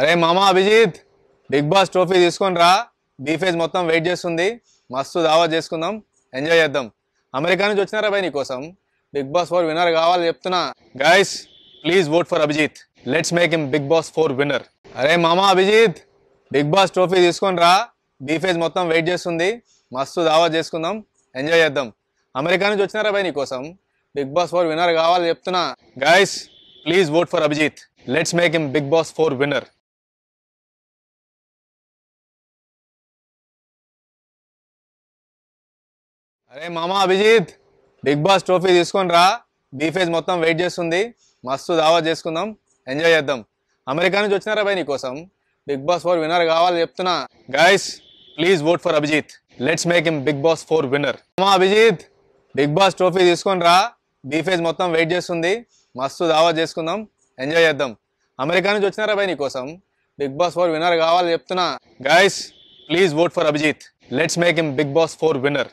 అరే మామ Abhijit big boss trophy తీసుకొని రా బీఫేజ్ మొత్తం వెయిట్ చేస్తుంది మస్తు దావా చేసుకుందాం ఎంజాయ్ చేద్దాం అమెరికా నుంచి వచ్చినారా భయ్ నీకోసం బిగ్ బాస్ ఫోర్ విన్నర్ కావాలి చెప్తున్నా guys please vote for Abhijeet let's make him Bigg Boss four winner అరే మామ అభిజిత్ బిగ్ బాస్ ట్రోఫీ తీసుకొని రా బీఫేజ్ మొత్తం వెయిట్ చేస్తుంది మస్తు దావా చేసుకుందాం ఎంజాయ్ చేద్దాం అమెరికా నుంచి వచ్చినారా నీ నీకోసం బిగ్ బాస్ ఫోర్ విన్నర్ కావాలి చెప్తున్నా guys please vote for Abhijeet let's make him Bigg Boss four winner అరే మామా అభిజిత్ బిగ్ బాస్ ట్రోఫీ తీసుకొని రా బీఫేజ్ మొత్తం వెయిట్ చేస్తుంది మస్తు దావా చేసుకుందాం ఎంజాయ్ చేద్దాం అమెరికా నుంచి వచ్చినారా నీ నీకోసం బిగ్ బాస్ ఫోర్ విన్నర్ కావాలి చెప్తున్నా guys please vote for Abhijeet let's make him Bigg Boss four winner మామా అభిజిత్ బిగ్ బాస్ ట్రోఫీ తీసుకొని రా బీఫేజ్ మొత్తం వెయిట్ చేస్తుంది మస్తు దావా చేసుకుందాం ఎంజాయ్ చేద్దాం అమెరికా నుంచి వచ్చినారా భయ్ నీకోసం బిగ్ బాస్ ఫోర్ విన్నర్ కావాలి చెప్తున్నా guys please vote for Abhijeet let's make him Bigg Boss four winner